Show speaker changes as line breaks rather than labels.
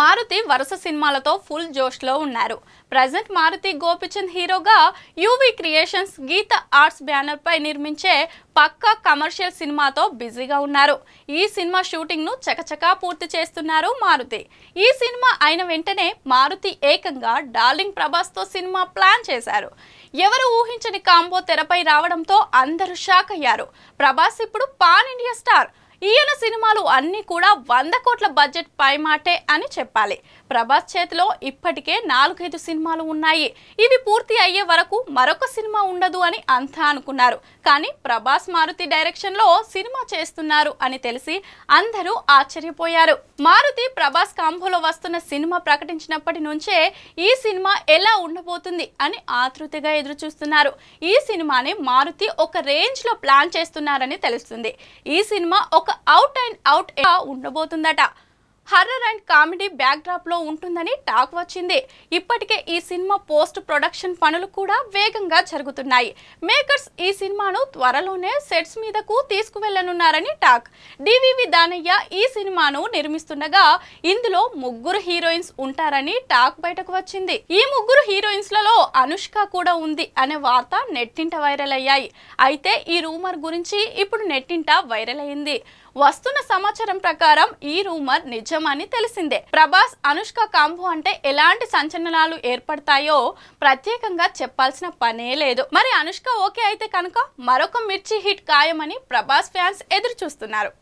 మారుతి వరుస సినిమాలతో ఫుల్ జోష్లో ఉన్నారు ప్రజెంట్ మారుతి గోపిచంద్ హీరోగా యూవీ క్రియేషన్స్ గీత ఆర్ట్స్ బ్యానర్పై నిర్మించే పక్కా కమర్షియల్ సినిమాతో బిజీగా ఉన్నారు ఈ సినిమా షూటింగ్ను చకచకా పూర్తి చేస్తున్నారు మారుతి ఈ సినిమా అయిన వెంటనే మారుతి ఏకంగా డార్లింగ్ ప్రభాస్తో సినిమా ప్లాన్ చేశారు ఎవరు ఊహించని కాంబో తెరపై రావడంతో అందరూ షాక్ అయ్యారు ప్రభాస్ ఇప్పుడు పాన్ ఇండియా స్టార్ ఈయన సినిమాలు అన్నీ కూడా వంద కోట్ల బడ్జెట్ పైమాటే అని చెప్పాలి ప్రభాస్ చేతిలో ఇప్పటికే నాలుగైదు సినిమాలు ఉన్నాయి ఇవి పూర్తి అయ్యే వరకు మరొక సినిమా ఉండదు అని అంతా అనుకున్నారు కానీ ప్రభాస్ మారుతి డైరెక్షన్లో సినిమా చేస్తున్నారు అని తెలిసి అందరూ ఆశ్చర్యపోయారు మారుతి ప్రభాస్ కాంబోలో వస్తున్న సినిమా ప్రకటించినప్పటి నుంచే ఈ సినిమా ఎలా ఉండబోతుంది అని ఆతృతగా ఎదురు చూస్తున్నారు ఈ సినిమాని మారుతి ఒక రేంజ్లో ప్లాన్ చేస్తున్నారని తెలుస్తుంది ఈ సినిమా ఒక అవుట్ అండ్ అవుట్ ఉండబోతుందట హర్రర్ అండ్ కామెడీ బ్యాక్డ్రాప్ లో ఉంటుందని టాక్ వచ్చింది ఇప్పటికే ఈ సినిమా పోస్ట్ ప్రొడక్షన్ పనులు కూడా వేగంగా జరుగుతున్నాయి మేకర్స్ ఈ సినిమాను త్వరలోనే సెట్స్ మీదకు తీసుకువెళ్లనున్నారని టాక్ డివివి దానయ్య ఈ సినిమాను నిర్మిస్తుండగా ఇందులో ముగ్గురు హీరోయిన్స్ ఉంటారని టాక్ బయటకు వచ్చింది ఈ ముగ్గురు హీరోయిన్స్ లలో అనుష్క కూడా ఉంది అనే వార్త నెట్టింట వైరల్ అయ్యాయి అయితే ఈ రూమర్ గురించి ఇప్పుడు నెట్టింట వైరల్ అయింది వస్తున్న సమాచారం ప్రకారం ఈ రూమర్ నిజం నిజం అని తెలిసిందే ప్రభాస్ అనుష్క కాంబో అంటే ఎలాంటి సంచలనాలు ఏర్పడతాయో ప్రత్యేకంగా చెప్పాల్సిన పనే లేదు మరి అనుష్క ఓకే అయితే కనుక మరొక మిర్చి హిట్ ఖాయమని ప్రభాస్ ఫ్యాన్స్ ఎదురు చూస్తున్నారు